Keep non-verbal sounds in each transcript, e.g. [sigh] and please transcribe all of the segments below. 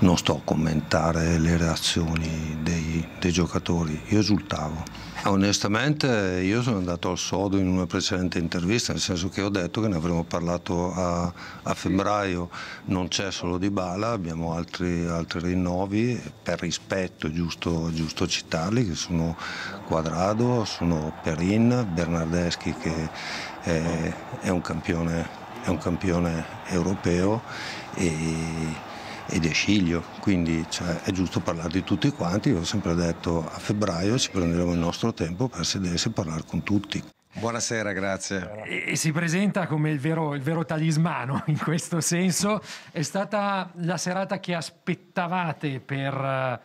non sto a commentare le reazioni dei, dei giocatori, io esultavo. Onestamente io sono andato al sodo in una precedente intervista, nel senso che ho detto che ne avremmo parlato a, a febbraio, non c'è solo Di Bala, abbiamo altri, altri rinnovi, per rispetto è giusto, giusto, citarli, che sono Quadrado, sono Perin, Bernardeschi che è, è, un, campione, è un campione europeo. E, ed De Sciglio, quindi cioè, è giusto parlare di tutti quanti, ho sempre detto a febbraio ci prenderemo il nostro tempo per sedersi e parlare con tutti. Buonasera, grazie. E, si presenta come il vero, il vero, talismano [laughs] in questo senso. È stata la serata che aspettavate per eh,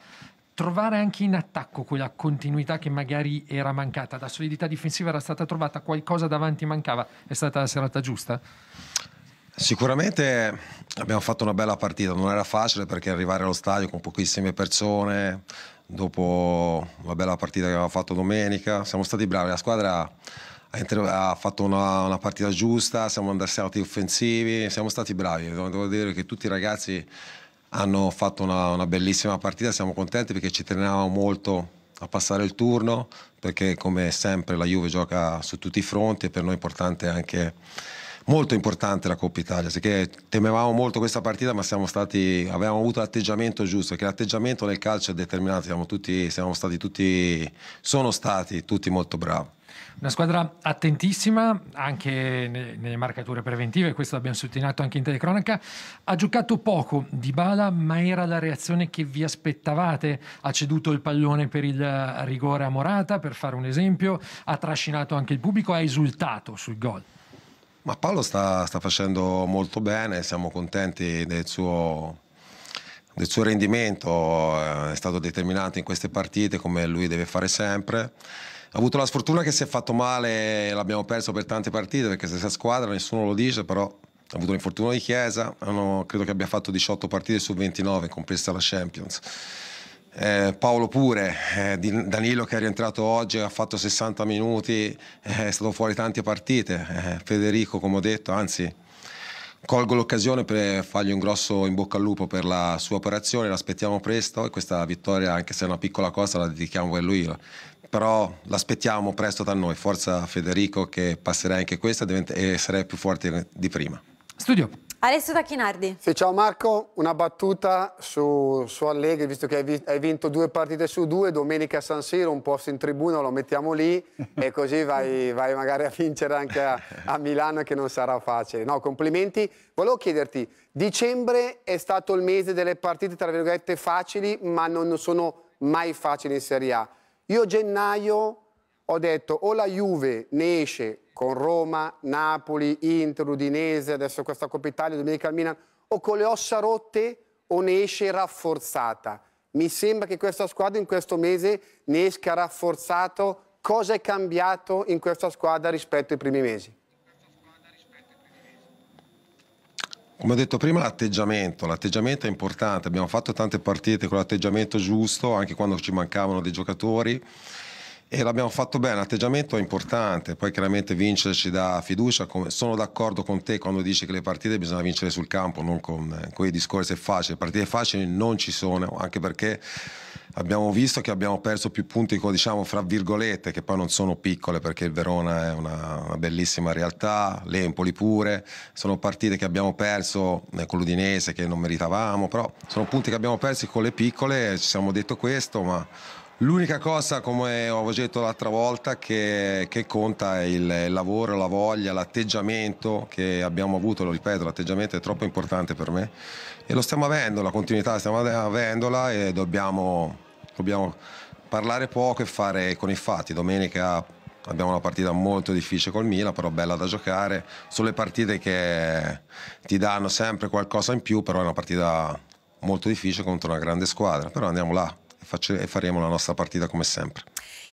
trovare anche in attacco quella continuità che magari era mancata. La solidità difensiva era stata trovata, qualcosa davanti mancava. È stata la serata giusta? Sicuramente abbiamo fatto una bella partita, non era facile perché arrivare allo stadio con pochissime persone, dopo una bella partita che avevamo fatto domenica, siamo stati bravi, la squadra ha fatto una, una, partita giusta, siamo andati offensivi, siamo stati bravi. Devo dire che tutti i ragazzi hanno fatto una, una, bellissima partita, siamo contenti perché ci tenevamo molto a passare il turno, perché come sempre la Juve gioca su tutti i fronti e per noi è importante anche molto importante la Coppa Italia, perché temevamo molto questa partita, ma stati, avevamo avuto l'atteggiamento giusto, perché l'atteggiamento nel calcio è determinato, siamo, tutti, siamo stati tutti, sono stati tutti molto bravi. Una squadra attentissima anche nelle marcature preventive, questo l'abbiamo sottolineato anche in telecronaca. Ha giocato poco di bala, ma era la reazione che vi aspettavate. Ha ceduto il pallone per il rigore a Morata, per fare un esempio, ha trascinato anche il pubblico, ha esultato sul gol. Ma Paolo sta, sta facendo molto bene, siamo contenti del suo, del suo rendimento, eh, è stato determinante in queste partite come lui deve fare sempre. Ha avuto la sfortuna che si è fatto male, l'abbiamo perso per tante partite perché stessa squadra, nessuno lo dice, però ha avuto l'infortunio di Chiesa, hanno, credo che abbia fatto 18 partite su 29, compresa la Champions eh, Paolo pure, eh, Danilo che è rientrato oggi ha fatto 60 minuti, eh, è stato fuori tante partite, eh, Federico come ho detto, anzi colgo l'occasione per fargli un grosso in bocca al lupo per la sua operazione, l'aspettiamo presto e questa vittoria anche se è una piccola cosa la dedichiamo a lui, però l'aspettiamo presto da noi, forza Federico che passerà anche questa e sarà più forte di prima. Studio. Alessio Tacchinardi. Sì, ciao Marco, una battuta su, su Allegri, visto che hai, hai, vinto due partite su due, domenica a San Siro, un posto in tribuna lo mettiamo lì [laughs] e così vai, vai magari a vincere anche a, a, Milano che non sarà facile. No, complimenti. Volevo chiederti, dicembre è stato il mese delle partite tra virgolette facili, ma non sono mai facili in Serie A. Io gennaio ho detto o la Juve ne esce con Roma, Napoli, Inter, Udinese, adesso questa Coppa Italia, domenica al Milan, o con le ossa rotte o ne esce rafforzata. Mi sembra che questa squadra in questo mese ne esca rafforzato. Cosa è cambiato in questa squadra rispetto ai primi mesi? Come ho detto prima, l'atteggiamento, l'atteggiamento è importante, abbiamo fatto tante partite con l'atteggiamento giusto, anche quando ci mancavano dei giocatori e l'abbiamo fatto bene, l'atteggiamento è importante, poi chiaramente vincere ci dà fiducia, sono d'accordo con te quando dici che le partite bisogna vincere sul campo, non con eh, quei discorsi è facile, partite facili non ci sono, anche perché abbiamo visto che abbiamo perso più punti, diciamo, fra virgolette, che poi non sono piccole perché il Verona è una, una bellissima realtà, l'Empoli pure, sono partite che abbiamo perso eh, con l'Udinese che non meritavamo, però sono punti che abbiamo perso con le piccole, ci siamo detto questo, ma L'unica cosa, come avevo detto l'altra volta, che, che, conta è il lavoro, la voglia, l'atteggiamento che abbiamo avuto, lo ripeto, l'atteggiamento è troppo importante per me e lo stiamo avendo, la continuità stiamo avendola e dobbiamo, dobbiamo parlare poco e fare con i fatti. Domenica abbiamo una partita molto difficile col Milan, però bella da giocare, sono le partite che ti danno sempre qualcosa in più, però è una partita molto difficile contro una grande squadra, però andiamo là e faremo la nostra partita come sempre.